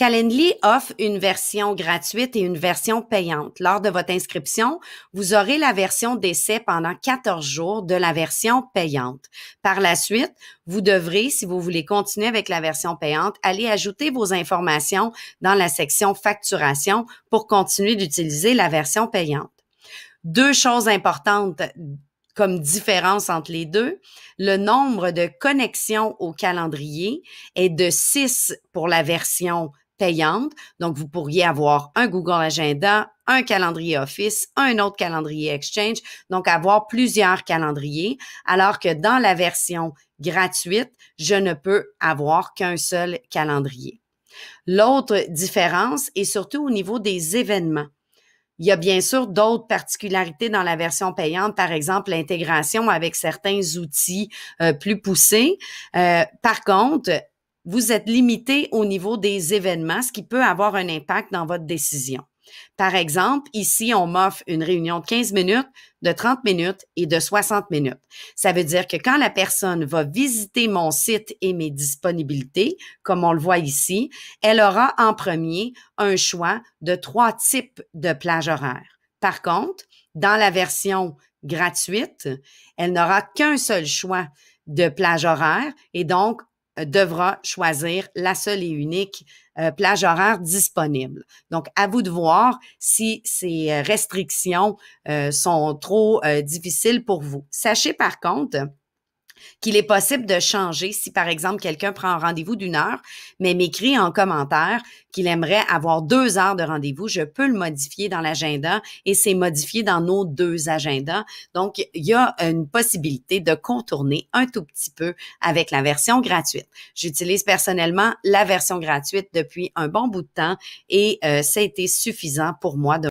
Calendly offre une version gratuite et une version payante. Lors de votre inscription, vous aurez la version d'essai pendant 14 jours de la version payante. Par la suite, vous devrez, si vous voulez continuer avec la version payante, aller ajouter vos informations dans la section facturation pour continuer d'utiliser la version payante. Deux choses importantes comme différence entre les deux, le nombre de connexions au calendrier est de 6 pour la version payante. Donc, vous pourriez avoir un Google Agenda, un calendrier Office, un autre calendrier Exchange, donc avoir plusieurs calendriers, alors que dans la version gratuite, je ne peux avoir qu'un seul calendrier. L'autre différence est surtout au niveau des événements. Il y a bien sûr d'autres particularités dans la version payante, par exemple l'intégration avec certains outils euh, plus poussés. Euh, par contre, vous êtes limité au niveau des événements, ce qui peut avoir un impact dans votre décision. Par exemple, ici, on m'offre une réunion de 15 minutes, de 30 minutes et de 60 minutes. Ça veut dire que quand la personne va visiter mon site et mes disponibilités, comme on le voit ici, elle aura en premier un choix de trois types de plages horaires. Par contre, dans la version gratuite, elle n'aura qu'un seul choix de plage horaire et donc euh, devra choisir la seule et unique euh, plage horaire disponible. Donc, à vous de voir si ces euh, restrictions sont trop difficiles pour vous. Sachez par contre qu'il est possible de changer si, par exemple, quelqu'un prend un rendez-vous d'une heure, mais m'écrit en commentaire qu'il aimerait avoir deux heures de rendez-vous, je peux le modifier dans l'agenda et c'est modifié dans nos deux agendas. Donc, il y a une possibilité de contourner un tout petit peu avec la version gratuite. J'utilise personnellement la version gratuite depuis un bon bout de temps et euh, ça a été suffisant pour moi de